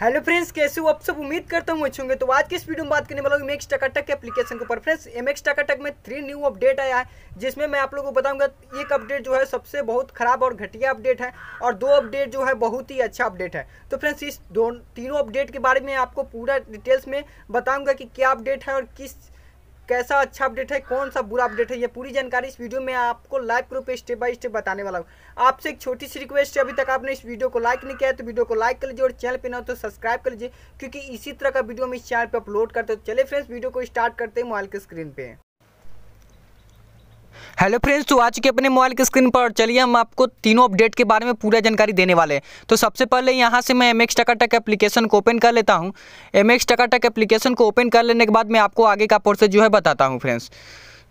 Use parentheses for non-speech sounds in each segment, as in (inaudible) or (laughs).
hello friends कैसे हो आप सब उम्मीद करता हूँ अच्छे होंगे तो आज के इस वीडियो में बात करने वाला हूँ एमएक्स टकाटक के एप्लीकेशन के ऊपर फ्रेंड्स एम एक्स टकाटक में थ्री न्यू अपडेट आया है जिसमें मैं आप लोगों को बताऊंगा एक अपडेट जो है सबसे बहुत खराब और घटिया अपडेट है और दो अपडेट जो है बहुत ही अच्छा अपडेट है तो फ्रेंड्स इस दोनों तीनों अपडेट के बारे में आपको पूरा डिटेल्स में बताऊँगा कि क्या अपडेट है और किस कैसा अच्छा अपडेट है कौन सा बुरा अपडेट है ये पूरी जानकारी इस वीडियो में आपको live group step by step बताने वाला हूँ आपसे एक छोटी सी रिक्वेस्ट है अभी तक आपने इस वीडियो को लाइक नहीं किया तो वीडियो को लाइक कर लीजिए और चैनल पर ना हो तो सब्सक्राइब कर लीजिए क्योंकि इसी तरह का वीडियो हम इस चैनल पर अपलोड करते हैं तो चले फ्रेंड्स वीडियो को स्टार्ट करते हैं मोबाइल के स्क्रीन पर हेलो फ्रेंड्स तो आ चुके अपने मोबाइल की स्क्रीन पर चलिए हम आपको तीनों अपडेट के बारे में पूरा जानकारी देने वाले हैं तो सबसे पहले यहाँ से मैं एम एक्स टका टक एप्लीकेशन को ओपन कर लेता हूँ एम एक्स टक एप्लीकेशन को ओपन कर लेने के बाद मैं आपको आगे का प्रोसेस जो है बताता हूँ फ्रेंड्स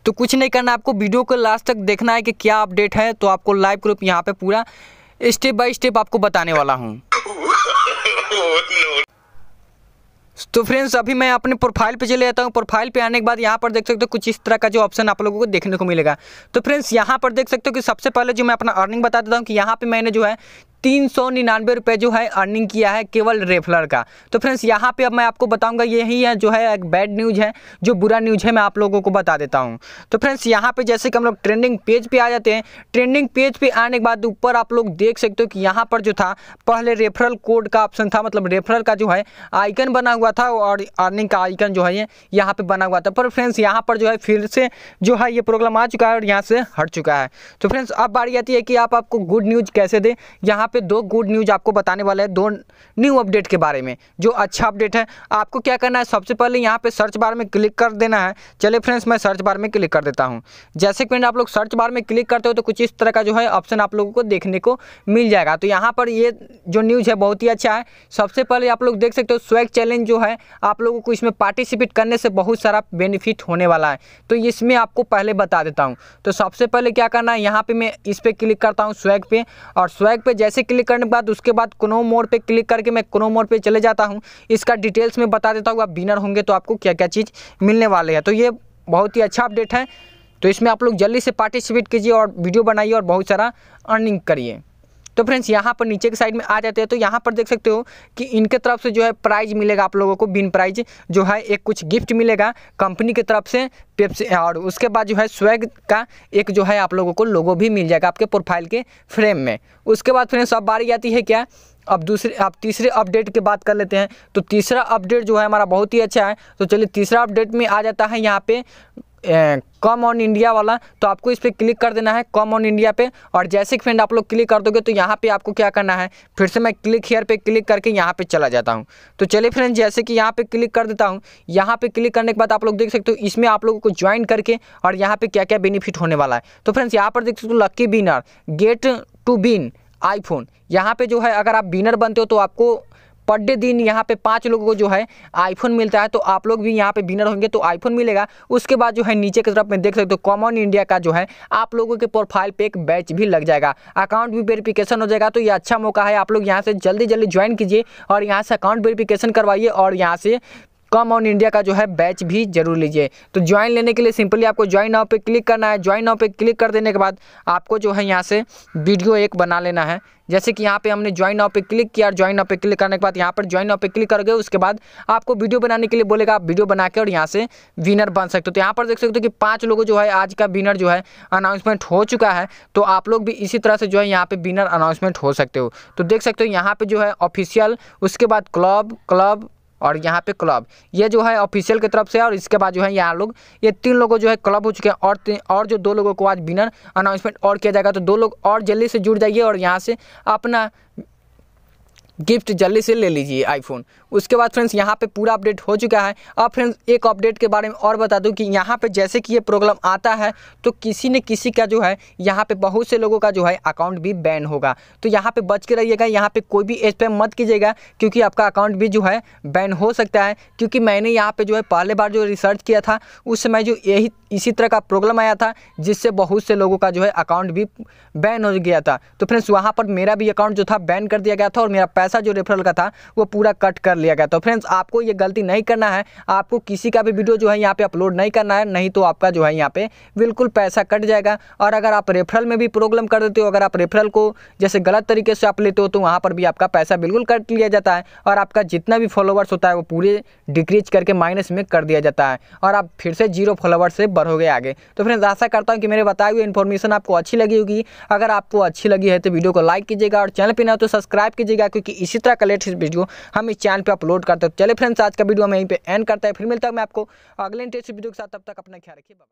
तो कुछ नहीं करना आपको वीडियो को लास्ट तक देखना है कि क्या अपडेट है तो आपको लाइव ग्रुप यहाँ पर पूरा स्टेप बाई स्टेप आपको बताने वाला हूँ (laughs) oh, तो फ्रेंड्स अभी मैं अपने प्रोफाइल पे चले जाता हूँ प्रोफाइल पे आने के बाद यहाँ पर देख सकते हो कुछ इस तरह का जो ऑप्शन आप लोगों को देखने को मिलेगा तो फ्रेंड्स यहाँ पर देख सकते हो कि सबसे पहले जो मैं अपना अर्निंग बता देता हूँ कि यहाँ पर मैंने जो है तीन सौ निन्यानवे रुपये जो है अर्निंग किया है केवल रेफलर का तो फ्रेंड्स यहाँ पे अब मैं आपको बताऊंगा यही है जो है एक बैड न्यूज़ है जो बुरा न्यूज़ है मैं आप लोगों को बता देता हूँ तो फ्रेंड्स यहाँ पे जैसे कि हम लोग ट्रेंडिंग पेज पे आ जाते हैं ट्रेंडिंग पेज पे आने के बाद ऊपर आप लोग देख सकते हो कि यहाँ पर जो था पहले रेफरल कोड का ऑप्शन था मतलब रेफरल का जो है आइकन बना हुआ था और अर्निंग का आइकन जो है ये यहाँ पर बना हुआ था पर फ्रेंड्स यहाँ पर जो है फिर से जो है ये प्रोग्राम आ चुका है और यहाँ से हट चुका है तो फ्रेंड्स अब बारी आती है कि आपको गुड न्यूज़ कैसे दें यहाँ यहाँ पे दो गुड न्यूज आपको बताने वाला है दो न्यू अपडेट के बारे में जो अच्छा अपडेट है आपको क्या करना है सबसे पहले यहाँ पे सर्च बार में क्लिक कर देना है चलिए फ्रेंड्स मैं सर्च बार में क्लिक कर देता हूँ जैसे कि आप लोग सर्च बार में क्लिक करते हो तो कुछ इस तरह का जो है ऑप्शन आप लोगों को देखने को मिल जाएगा तो यहाँ पर ये जो न्यूज़ है बहुत ही अच्छा है सबसे पहले आप लोग देख सकते हो स्वैग चैलेंज जो है आप लोगों को इसमें पार्टिसिपेट करने से बहुत सारा बेनिफिट होने वाला है तो इसमें आपको पहले बता देता हूँ तो सबसे पहले क्या करना है यहाँ पर मैं इस पर क्लिक करता हूँ स्वैग पर और स्वैग पर जैसे से क्लिक करने के बाद उसके बाद क्रो मोड पर क्लिक करके मैं क्रो मोड पे चले जाता हूँ इसका डिटेल्स में बता देता हूँ आप बिनर होंगे तो आपको क्या क्या चीज़ मिलने वाले हैं तो ये बहुत ही अच्छा अपडेट है तो इसमें आप लोग जल्दी से पार्टिसिपेट कीजिए और वीडियो बनाइए और बहुत सारा अर्निंग करिए तो फ्रेंड्स यहाँ पर नीचे के साइड में आ जाते हैं तो यहाँ पर देख सकते हो कि इनके तरफ से जो है प्राइज मिलेगा आप लोगों को बिन प्राइज जो है एक कुछ गिफ्ट मिलेगा कंपनी की तरफ से पेप्सी और उसके बाद जो है स्वैग का एक जो है आप लोगों को लोगो भी मिल जाएगा आपके प्रोफाइल के फ्रेम में उसके बाद फ्रेंड्स अब बारी आती है क्या अब दूसरे अब तीसरे अपडेट की बात कर लेते हैं तो तीसरा अपडेट जो है हमारा बहुत ही अच्छा है तो चलिए तीसरा अपडेट में आ जाता है यहाँ पे कम ऑन इंडिया वाला तो आपको इस पर क्लिक कर देना है कम ऑन इंडिया पे और जैसे ही फ्रेंड आप लोग क्लिक कर दोगे तो यहाँ पे आपको क्या करना है फिर से मैं क्लिक हेयर पे क्लिक करके यहाँ पे चला जाता हूँ तो चलिए फ्रेंड जैसे कि यहाँ पे क्लिक कर देता हूँ यहाँ पे क्लिक करने के बाद आप लोग देख सकते हो इसमें आप लोगों को ज्वाइन करके और यहाँ पर क्या क्या बेनिफिट होने वाला है तो फ्रेंड्स यहाँ पर देख सकते हो lucky winner get to win iPhone यहाँ पे जो है अगर आप बिनर बनते हो तो आपको पर डे दिन यहाँ पे पाँच लोगों को जो है आईफोन मिलता है तो आप लोग भी यहाँ पे विनर होंगे तो आईफोन मिलेगा उसके बाद जो है नीचे की तरफ में देख सकते हो कॉमन इंडिया का जो है आप लोगों के प्रोफाइल पे एक बैच भी लग जाएगा अकाउंट भी वेरिफिकेशन हो जाएगा तो ये अच्छा मौका है आप लोग यहाँ से जल्दी जल्दी ज्वाइन कीजिए और यहाँ से अकाउंट वेरिफिकेशन करवाइए और यहाँ से कम ऑन इंडिया का जो है बैच भी जरूर लीजिए तो ज्वाइन लेने के लिए सिंपली आपको ज्वाइन नाव पे क्लिक करना है ज्वाइन नाव पे क्लिक कर देने के बाद आपको जो है यहाँ से वीडियो एक बना लेना है जैसे कि यहाँ पे हमने ज्वाइन नाव पे क्लिक किया और ज्वाइन नाव पे क्लिक करने के बाद यहाँ पर ज्वाइन नाव पे क्लिक करोगे उसके बाद आपको वीडियो बनाने के लिए बोलेगा आप वीडियो बना के और यहाँ से विनर बन सकते हो तो यहाँ पर देख सकते हो कि पाँच लोगों जो है आज का विनर जो है अनाउंसमेंट हो चुका है तो आप लोग भी इसी तरह से जो है यहाँ पर विनर अनाउंसमेंट हो सकते हो तो देख सकते हो यहाँ पर जो है ऑफिशियल उसके बाद क्लब क्लब और यहाँ पे क्लब ये जो है ऑफिशियल की तरफ से और इसके बाद जो है यहाँ लोग ये तीन लोगों जो है क्लब हो चुके हैं और और जो दो लोगों को आज बिनर अनाउंसमेंट और किया जाएगा तो दो लोग और जल्दी से जुड़ जाइए और यहाँ से अपना गिफ्ट जल्दी से ले लीजिए आईफोन उसके बाद फ्रेंड्स यहाँ पे पूरा अपडेट हो चुका है अब फ्रेंड्स एक अपडेट के बारे में और बता दूँ कि यहाँ पे जैसे कि ये प्रॉब्लम आता है तो किसी ने किसी का जो है यहाँ पे बहुत से लोगों का जो है अकाउंट भी बैन होगा तो यहाँ पे बच के रहिएगा यहाँ पे कोई भी स्पैम मत कीजिएगा क्योंकि आपका अकाउंट भी जो है बैन हो सकता है क्योंकि मैंने यहाँ पर जो है पहले बार जो रिसर्च किया था उस समय जो यही इसी तरह का प्रॉब्लम आया था जिससे बहुत से लोगों का जो है अकाउंट भी बैन हो गया था तो फ्रेंड्स वहाँ पर मेरा भी अकाउंट जो था बैन कर दिया गया था और मेरा पैसा जो रेफरल का था वो पूरा कट कर लिया गया तो फ्रेंड्स आपको ये गलती नहीं करना है आपको किसी का भी वीडियो जो है यहाँ पे अपलोड नहीं करना है नहीं तो आपका जो है यहाँ पे बिल्कुल पैसा कट जाएगा और अगर आप रेफरल में भी प्रॉब्लम कर देते हो अगर आप रेफरल को जैसे गलत तरीके से आप लेते हो तो वहाँ पर भी आपका पैसा बिल्कुल कट लिया जाता है और आपका जितना भी फॉलोवर्स होता है वो पूरे डिक्रीज करके माइनस में कर दिया जाता है और आप फिर से जीरो फॉलोवर्स से बढ़ोगे आगे तो फ्रेंड्स आशा करता हूँ कि मेरे बताए हुए इन्फॉर्मेशन आपको अच्छी लगी होगी अगर आपको अच्छी लगी है तो वीडियो को लाइक कीजिएगा और चैनल पर ना तो सब्सक्राइब कीजिएगा क्योंकि इसी तरह का लेटेस्ट वीडियो हम इस चैनल पे अपलोड करते हैं चले फ्रेंड्स आज का वीडियो हम यहीं पे एंड करता है फिर मिलता हूँ मैं आपको अगले इंटरेस्ट वीडियो के साथ तब तक अपना ख्याल रखिए